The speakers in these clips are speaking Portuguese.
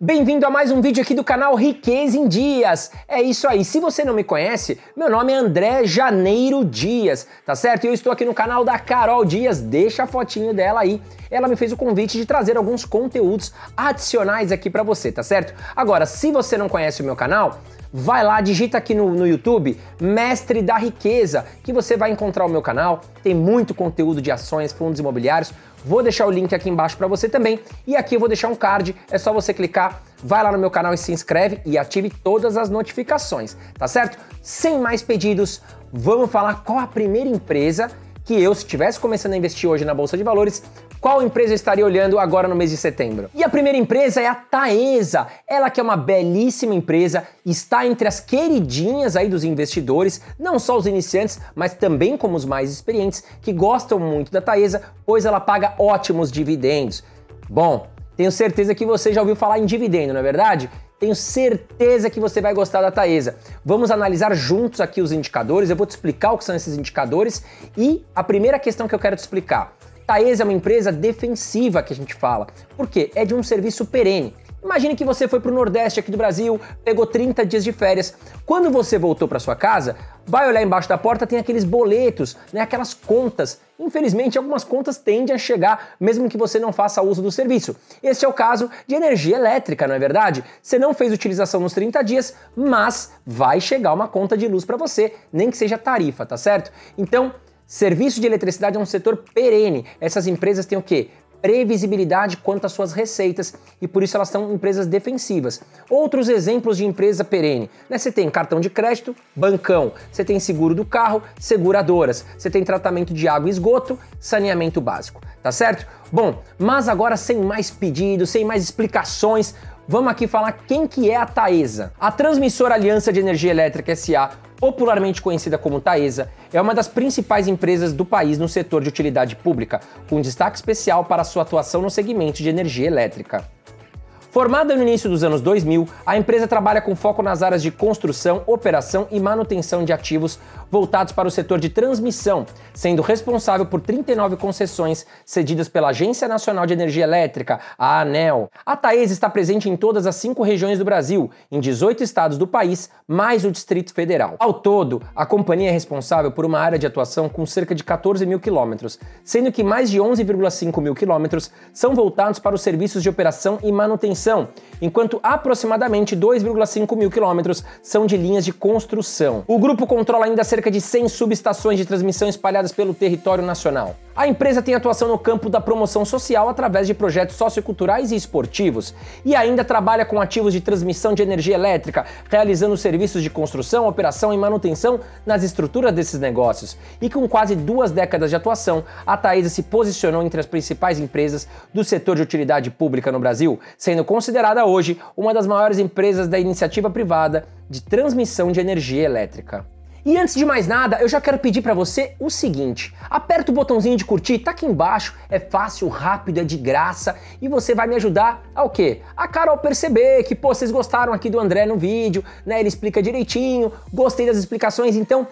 Bem-vindo a mais um vídeo aqui do canal Riqueza em Dias. É isso aí. Se você não me conhece, meu nome é André Janeiro Dias, tá certo? E eu estou aqui no canal da Carol Dias. Deixa a fotinho dela aí. Ela me fez o convite de trazer alguns conteúdos adicionais aqui para você, tá certo? Agora, se você não conhece o meu canal, vai lá, digita aqui no, no YouTube Mestre da Riqueza, que você vai encontrar o meu canal. Tem muito conteúdo de ações, fundos imobiliários, Vou deixar o link aqui embaixo para você também. E aqui eu vou deixar um card, é só você clicar, vai lá no meu canal e se inscreve e ative todas as notificações, tá certo? Sem mais pedidos, vamos falar qual a primeira empresa que eu, se estivesse começando a investir hoje na Bolsa de Valores, qual empresa eu estaria olhando agora no mês de setembro? E a primeira empresa é a Taesa. Ela que é uma belíssima empresa, está entre as queridinhas aí dos investidores, não só os iniciantes, mas também como os mais experientes, que gostam muito da Taesa, pois ela paga ótimos dividendos. Bom, tenho certeza que você já ouviu falar em dividendo, não é verdade? Tenho certeza que você vai gostar da Taesa. Vamos analisar juntos aqui os indicadores, eu vou te explicar o que são esses indicadores e a primeira questão que eu quero te explicar. Taesa é uma empresa defensiva que a gente fala, porque é de um serviço perene. Imagine que você foi para o Nordeste aqui do Brasil, pegou 30 dias de férias. Quando você voltou para sua casa, vai olhar embaixo da porta, tem aqueles boletos, né, aquelas contas. Infelizmente, algumas contas tendem a chegar mesmo que você não faça uso do serviço. Este é o caso de energia elétrica, não é verdade? Você não fez utilização nos 30 dias, mas vai chegar uma conta de luz para você, nem que seja tarifa, tá certo? Então, Serviço de eletricidade é um setor perene. Essas empresas têm o quê? previsibilidade quanto às suas receitas e por isso elas são empresas defensivas. Outros exemplos de empresa perene, né? Você tem cartão de crédito, bancão, você tem seguro do carro, seguradoras, você tem tratamento de água e esgoto, saneamento básico, tá certo? Bom, mas agora sem mais pedidos, sem mais explicações, vamos aqui falar quem que é a Taesa. A Transmissora Aliança de Energia Elétrica SA popularmente conhecida como Taesa, é uma das principais empresas do país no setor de utilidade pública, com destaque especial para sua atuação no segmento de energia elétrica. Formada no início dos anos 2000, a empresa trabalha com foco nas áreas de construção, operação e manutenção de ativos, voltados para o setor de transmissão, sendo responsável por 39 concessões cedidas pela Agência Nacional de Energia Elétrica, a ANEL. A Taesa está presente em todas as cinco regiões do Brasil, em 18 estados do país, mais o Distrito Federal. Ao todo, a companhia é responsável por uma área de atuação com cerca de 14 mil quilômetros, sendo que mais de 11,5 mil quilômetros são voltados para os serviços de operação e manutenção enquanto aproximadamente 2,5 mil quilômetros são de linhas de construção. O grupo controla ainda cerca de 100 subestações de transmissão espalhadas pelo território nacional. A empresa tem atuação no campo da promoção social através de projetos socioculturais e esportivos, e ainda trabalha com ativos de transmissão de energia elétrica, realizando serviços de construção, operação e manutenção nas estruturas desses negócios. E com quase duas décadas de atuação, a Taesa se posicionou entre as principais empresas do setor de utilidade pública no Brasil, sendo considerada hoje uma das maiores empresas da iniciativa privada de transmissão de energia elétrica. E antes de mais nada, eu já quero pedir para você o seguinte: aperta o botãozinho de curtir, tá aqui embaixo, é fácil, rápido, é de graça e você vai me ajudar ao quê? A Carol perceber que, pô, vocês gostaram aqui do André no vídeo, né? Ele explica direitinho, gostei das explicações, então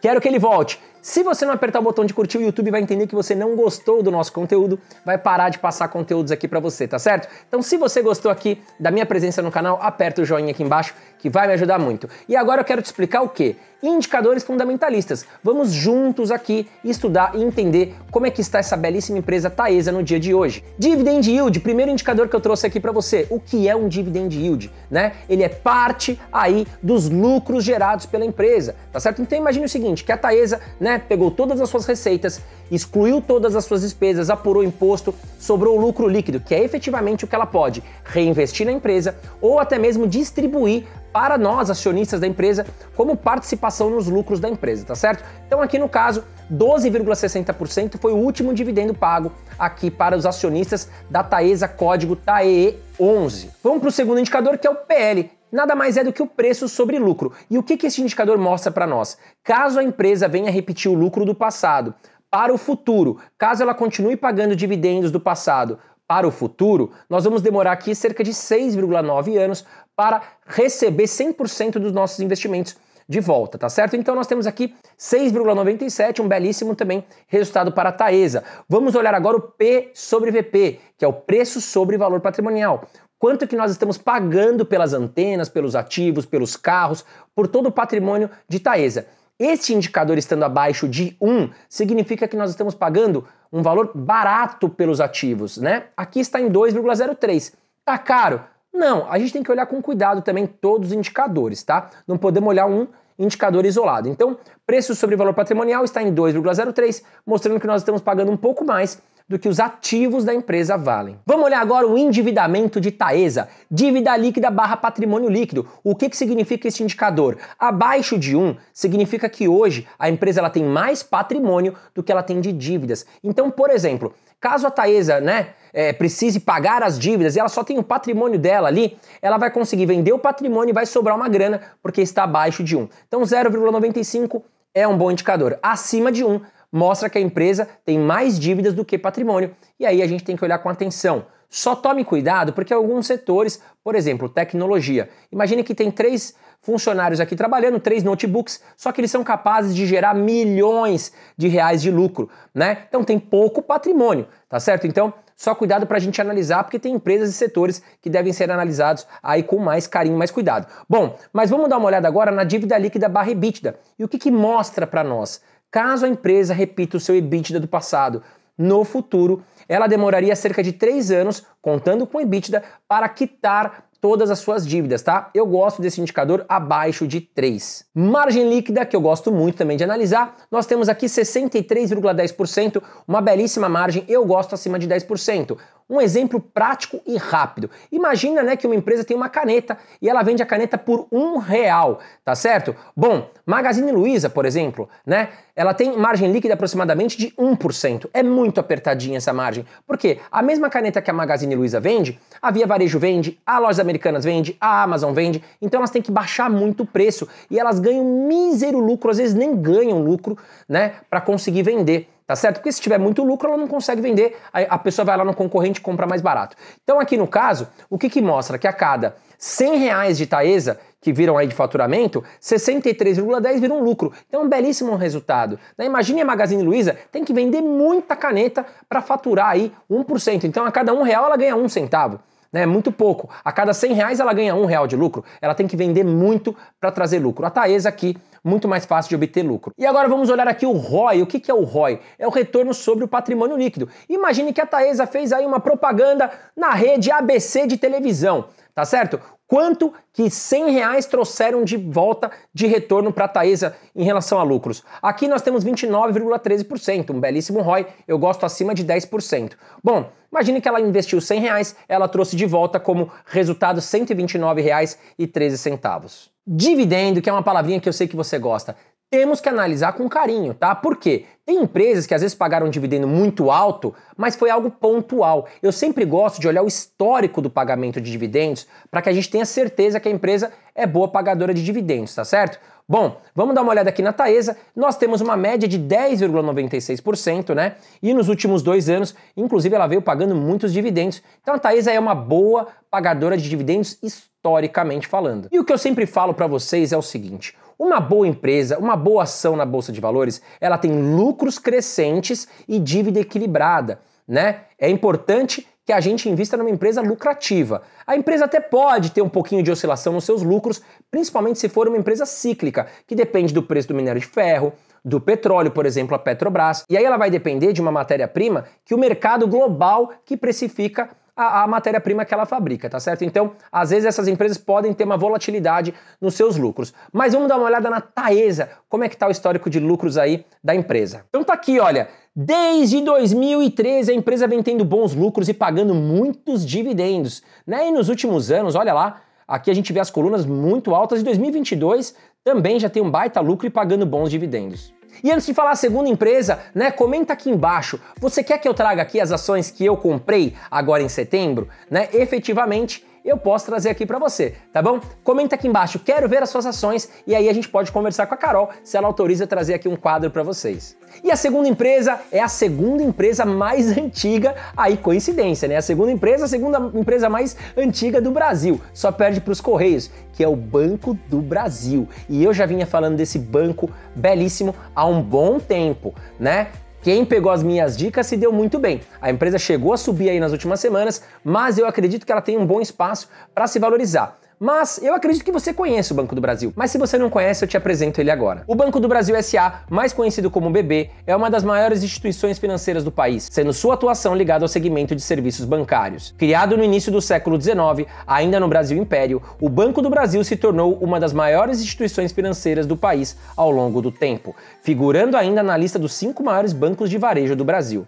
quero que ele volte. Se você não apertar o botão de curtir, o YouTube vai entender que você não gostou do nosso conteúdo, vai parar de passar conteúdos aqui para você, tá certo? Então, se você gostou aqui da minha presença no canal, aperta o joinha aqui embaixo, que vai me ajudar muito. E agora eu quero te explicar o quê? Indicadores fundamentalistas. Vamos juntos aqui estudar e entender como é que está essa belíssima empresa Taesa no dia de hoje. Dividend yield, primeiro indicador que eu trouxe aqui para você. O que é um dividend yield, né? Ele é parte aí dos lucros gerados pela empresa, tá certo? Então, imagine o seguinte, que a Taesa, né, né, pegou todas as suas receitas, excluiu todas as suas despesas, apurou imposto, sobrou lucro líquido, que é efetivamente o que ela pode reinvestir na empresa ou até mesmo distribuir para nós, acionistas da empresa, como participação nos lucros da empresa, tá certo? Então, aqui no caso, 12,60% foi o último dividendo pago aqui para os acionistas da Taesa, código TAE11. Vamos para o segundo indicador, que é o PL, nada mais é do que o preço sobre lucro. E o que, que esse indicador mostra para nós? Caso a empresa venha repetir o lucro do passado para o futuro, caso ela continue pagando dividendos do passado para o futuro, nós vamos demorar aqui cerca de 6,9 anos para receber 100% dos nossos investimentos de volta, tá certo? Então nós temos aqui 6,97, um belíssimo também resultado para a Taesa. Vamos olhar agora o P sobre VP, que é o preço sobre valor patrimonial quanto que nós estamos pagando pelas antenas, pelos ativos, pelos carros, por todo o patrimônio de Taesa. Este indicador estando abaixo de 1 significa que nós estamos pagando um valor barato pelos ativos, né? Aqui está em 2,03. Tá caro? Não, a gente tem que olhar com cuidado também todos os indicadores, tá? Não podemos olhar um indicador isolado. Então, preço sobre valor patrimonial está em 2,03, mostrando que nós estamos pagando um pouco mais do que os ativos da empresa valem. Vamos olhar agora o endividamento de Taesa, dívida líquida barra patrimônio líquido. O que, que significa esse indicador? Abaixo de 1 significa que hoje a empresa ela tem mais patrimônio do que ela tem de dívidas. Então, por exemplo, caso a Taesa né, é, precise pagar as dívidas e ela só tem o patrimônio dela ali, ela vai conseguir vender o patrimônio e vai sobrar uma grana porque está abaixo de 1. Então 0,95 é um bom indicador. Acima de 1 mostra que a empresa tem mais dívidas do que patrimônio. E aí a gente tem que olhar com atenção. Só tome cuidado porque alguns setores, por exemplo, tecnologia. Imagine que tem três funcionários aqui trabalhando, três notebooks, só que eles são capazes de gerar milhões de reais de lucro, né? Então tem pouco patrimônio, tá certo? Então só cuidado para a gente analisar, porque tem empresas e setores que devem ser analisados aí com mais carinho, mais cuidado. Bom, mas vamos dar uma olhada agora na dívida líquida barra EBITDA. E o que, que mostra para nós? Caso a empresa repita o seu EBITDA do passado no futuro, ela demoraria cerca de 3 anos, contando com o EBITDA, para quitar todas as suas dívidas, tá? Eu gosto desse indicador abaixo de 3. Margem líquida, que eu gosto muito também de analisar, nós temos aqui 63,10%, uma belíssima margem, eu gosto acima de 10%. Um exemplo prático e rápido. Imagina né, que uma empresa tem uma caneta e ela vende a caneta por um real, tá certo? Bom, Magazine Luiza, por exemplo, né, ela tem margem líquida aproximadamente de 1%. É muito apertadinha essa margem. Por quê? A mesma caneta que a Magazine Luiza vende, a Via Varejo vende, a Lojas Americanas vende, a Amazon vende, então elas têm que baixar muito o preço e elas ganham mísero lucro, às vezes nem ganham lucro, né, para conseguir vender. Tá certo? Porque se tiver muito lucro, ela não consegue vender, a pessoa vai lá no concorrente e compra mais barato. Então, aqui no caso, o que, que mostra? Que a cada 100 reais de Taesa que viram aí de faturamento, 63,10 viram lucro. Então, um belíssimo resultado. Né? Imagine a Magazine Luiza tem que vender muita caneta para faturar aí 1%. Então, a cada um real ela ganha um centavo né? Muito pouco. A cada 100 reais ela ganha um real de lucro. Ela tem que vender muito para trazer lucro. A Taesa aqui muito mais fácil de obter lucro. E agora vamos olhar aqui o ROI. O que, é o ROI? É o retorno sobre o patrimônio líquido. Imagine que a Taesa fez aí uma propaganda na rede ABC de televisão, tá certo? Quanto que 100 reais trouxeram de volta de retorno para a Taesa em relação a lucros? Aqui nós temos 29,13%, um belíssimo ROI, eu gosto acima de 10%. Bom, imagine que ela investiu 100 reais, ela trouxe de volta como resultado R$ 129,13. Dividendo, que é uma palavrinha que eu sei que você gosta. Temos que analisar com carinho, tá? Por quê? Tem empresas que às vezes pagaram um dividendo muito alto, mas foi algo pontual. Eu sempre gosto de olhar o histórico do pagamento de dividendos para que a gente tenha certeza que a empresa é boa pagadora de dividendos, tá certo? Bom, vamos dar uma olhada aqui na Taesa. Nós temos uma média de 10,96%, né? E nos últimos dois anos, inclusive, ela veio pagando muitos dividendos. Então a Taesa é uma boa pagadora de dividendos históricos historicamente falando. E o que eu sempre falo para vocês é o seguinte: uma boa empresa, uma boa ação na bolsa de valores, ela tem lucros crescentes e dívida equilibrada, né? É importante que a gente invista numa empresa lucrativa. A empresa até pode ter um pouquinho de oscilação nos seus lucros, principalmente se for uma empresa cíclica, que depende do preço do minério de ferro, do petróleo, por exemplo, a Petrobras. E aí ela vai depender de uma matéria-prima que o mercado global que precifica a, a matéria-prima que ela fabrica, tá certo? Então, às vezes essas empresas podem ter uma volatilidade nos seus lucros. Mas vamos dar uma olhada na Taesa, como é que tá o histórico de lucros aí da empresa. Então tá aqui, olha, Desde 2013, a empresa vem tendo bons lucros e pagando muitos dividendos. Né? E nos últimos anos, olha lá, aqui a gente vê as colunas muito altas. Em 2022, também já tem um baita lucro e pagando bons dividendos. E antes de falar a segunda empresa, né, comenta aqui embaixo. Você quer que eu traga aqui as ações que eu comprei agora em setembro, né? Efetivamente, eu posso trazer aqui para você, tá bom? Comenta aqui embaixo, quero ver as suas ações e aí a gente pode conversar com a Carol se ela autoriza trazer aqui um quadro para vocês. E a segunda empresa é a segunda empresa mais antiga, aí coincidência, né? A segunda empresa, a segunda empresa mais antiga do Brasil, só perde para os Correios, que é o Banco do Brasil. E eu já vinha falando desse banco belíssimo há um bom tempo, né? Quem pegou as minhas dicas se deu muito bem. A empresa chegou a subir aí nas últimas semanas, mas eu acredito que ela tem um bom espaço para se valorizar. Mas eu acredito que você conhece o Banco do Brasil. Mas se você não conhece, eu te apresento ele agora. O Banco do Brasil SA, mais conhecido como BB, é uma das maiores instituições financeiras do país, sendo sua atuação ligada ao segmento de serviços bancários. Criado no início do século XIX, ainda no Brasil Império, o Banco do Brasil se tornou uma das maiores instituições financeiras do país ao longo do tempo, figurando ainda na lista dos cinco maiores bancos de varejo do Brasil.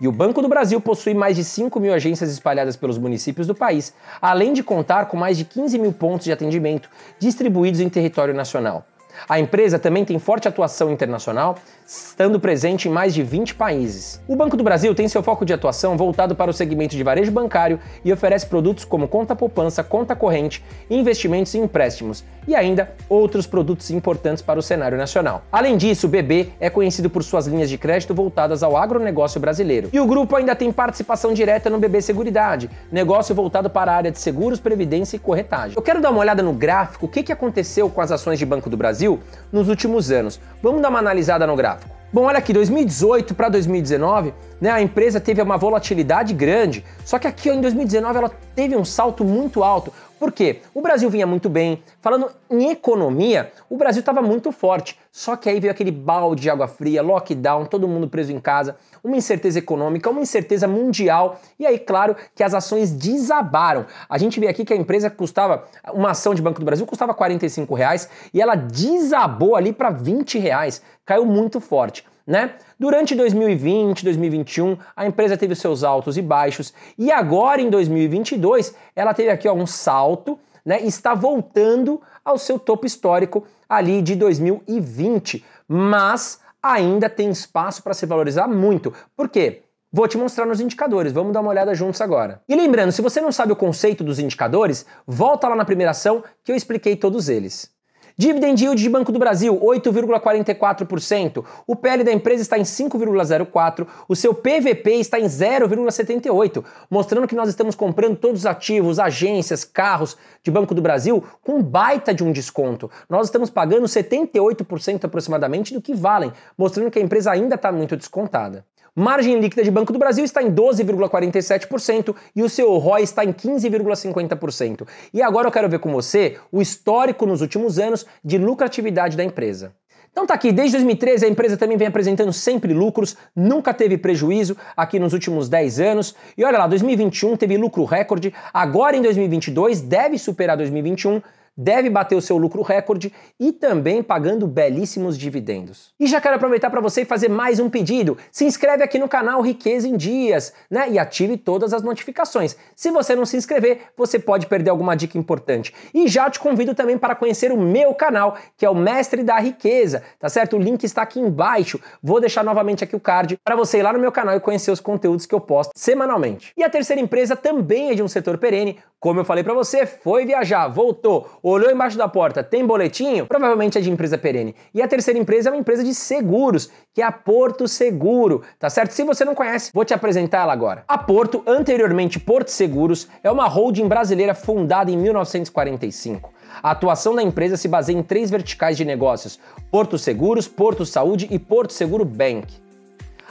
E o Banco do Brasil possui mais de 5 mil agências espalhadas pelos municípios do país, além de contar com mais de 15 mil pontos de atendimento distribuídos em território nacional. A empresa também tem forte atuação internacional, estando presente em mais de 20 países. O Banco do Brasil tem seu foco de atuação voltado para o segmento de varejo bancário e oferece produtos como conta poupança, conta corrente, investimentos e empréstimos, e ainda outros produtos importantes para o cenário nacional. Além disso, o BB é conhecido por suas linhas de crédito voltadas ao agronegócio brasileiro. E o grupo ainda tem participação direta no BB Seguridade, negócio voltado para a área de seguros, previdência e corretagem. Eu quero dar uma olhada no gráfico o que aconteceu com as ações de Banco do Brasil Brasil nos últimos anos. Vamos dar uma analisada no gráfico. Bom, olha aqui, 2018 para 2019 né, a empresa teve uma volatilidade grande, só que aqui ó, em 2019 ela teve um salto muito alto. Por quê? O Brasil vinha muito bem. Falando em economia, o Brasil estava muito forte. Só que aí veio aquele balde de água fria, lockdown, todo mundo preso em casa, uma incerteza econômica, uma incerteza mundial. E aí, claro, que as ações desabaram. A gente vê aqui que a empresa custava, uma ação de Banco do Brasil custava 45 reais e ela desabou ali para 20 reais. Caiu muito forte né? Durante 2020, 2021, a empresa teve seus altos e baixos e agora em 2022 ela teve aqui ó, um salto, né? Está voltando ao seu topo histórico ali de 2020, mas ainda tem espaço para se valorizar muito. Por quê? Vou te mostrar nos indicadores, vamos dar uma olhada juntos agora. E lembrando, se você não sabe o conceito dos indicadores, volta lá na primeira ação que eu expliquei todos eles. Dividend yield de Banco do Brasil, 8,44%. O PL da empresa está em 5,04%. O seu PVP está em 0,78%, mostrando que nós estamos comprando todos os ativos, agências, carros de Banco do Brasil com baita de um desconto. Nós estamos pagando 78% aproximadamente do que valem, mostrando que a empresa ainda está muito descontada. Margem líquida de Banco do Brasil está em 12,47% e o seu ROI está em 15,50%. E agora eu quero ver com você o histórico nos últimos anos de lucratividade da empresa. Então tá aqui, desde 2013 a empresa também vem apresentando sempre lucros, nunca teve prejuízo aqui nos últimos 10 anos. E olha lá, 2021 teve lucro recorde, agora em 2022 deve superar 2021 deve bater o seu lucro recorde e também pagando belíssimos dividendos. E já quero aproveitar para você fazer mais um pedido. Se inscreve aqui no canal Riqueza em Dias, né? E ative todas as notificações. Se você não se inscrever, você pode perder alguma dica importante. E já te convido também para conhecer o meu canal, que é o Mestre da Riqueza, tá certo? O link está aqui embaixo. Vou deixar novamente aqui o card para você ir lá no meu canal e conhecer os conteúdos que eu posto semanalmente. E a terceira empresa também é de um setor perene, como eu falei para você, foi viajar, voltou Olhou embaixo da porta, tem boletinho? Provavelmente é de empresa perene. E a terceira empresa é uma empresa de seguros, que é a Porto Seguro, tá certo? Se você não conhece, vou te apresentar ela agora. A Porto, anteriormente Porto Seguros, é uma holding brasileira fundada em 1945. A atuação da empresa se baseia em três verticais de negócios: Porto Seguros, Porto Saúde e Porto Seguro Bank.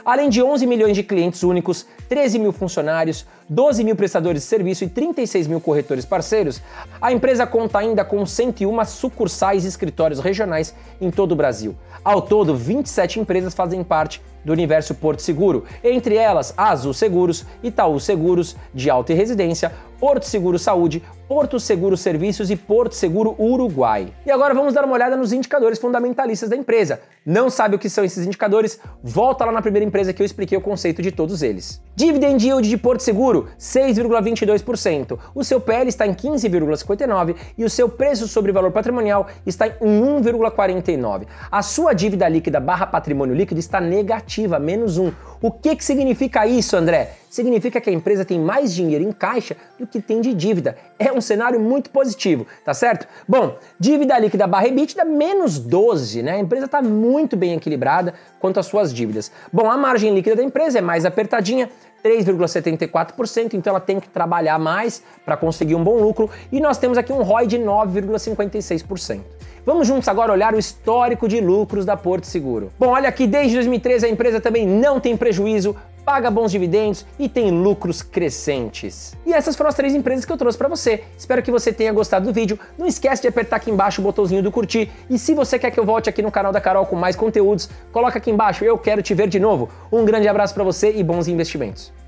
Além de 11 milhões de clientes únicos, 13 mil funcionários, 12 mil prestadores de serviço e 36 mil corretores parceiros, a empresa conta ainda com 101 sucursais e escritórios regionais em todo o Brasil. Ao todo, 27 empresas fazem parte do universo Porto Seguro, entre elas Azul Seguros, Itaú Seguros de Alta e Residência, Porto Seguro Saúde, Porto Seguro Serviços e Porto Seguro Uruguai. E agora vamos dar uma olhada nos indicadores fundamentalistas da empresa. Não sabe o que são esses indicadores? Volta lá na primeira empresa que eu expliquei o conceito de todos eles. Dividend Yield de Porto Seguro 6,22%, o seu PL está em 15,59% e o seu preço sobre valor patrimonial está em 1,49%. A sua dívida líquida barra patrimônio líquido está negativa, menos 1. O que, que significa isso, André? Significa que a empresa tem mais dinheiro em caixa do que tem de dívida. É um cenário muito positivo, tá certo? Bom, dívida líquida barra EBITDA menos 12, né? A empresa está muito bem equilibrada quanto às suas dívidas. Bom, a margem líquida da empresa é mais apertadinha, 3,74%, então ela tem que trabalhar mais para conseguir um bom lucro, e nós temos aqui um ROI de 9,56%. Vamos juntos agora olhar o histórico de lucros da Porto Seguro. Bom, olha aqui, desde 2013 a empresa também não tem prejuízo, paga bons dividendos e tem lucros crescentes. E essas foram as três empresas que eu trouxe para você. Espero que você tenha gostado do vídeo. Não esquece de apertar aqui embaixo o botãozinho do curtir. E se você quer que eu volte aqui no canal da Carol com mais conteúdos, coloca aqui embaixo. Eu quero te ver de novo. Um grande abraço para você e bons investimentos.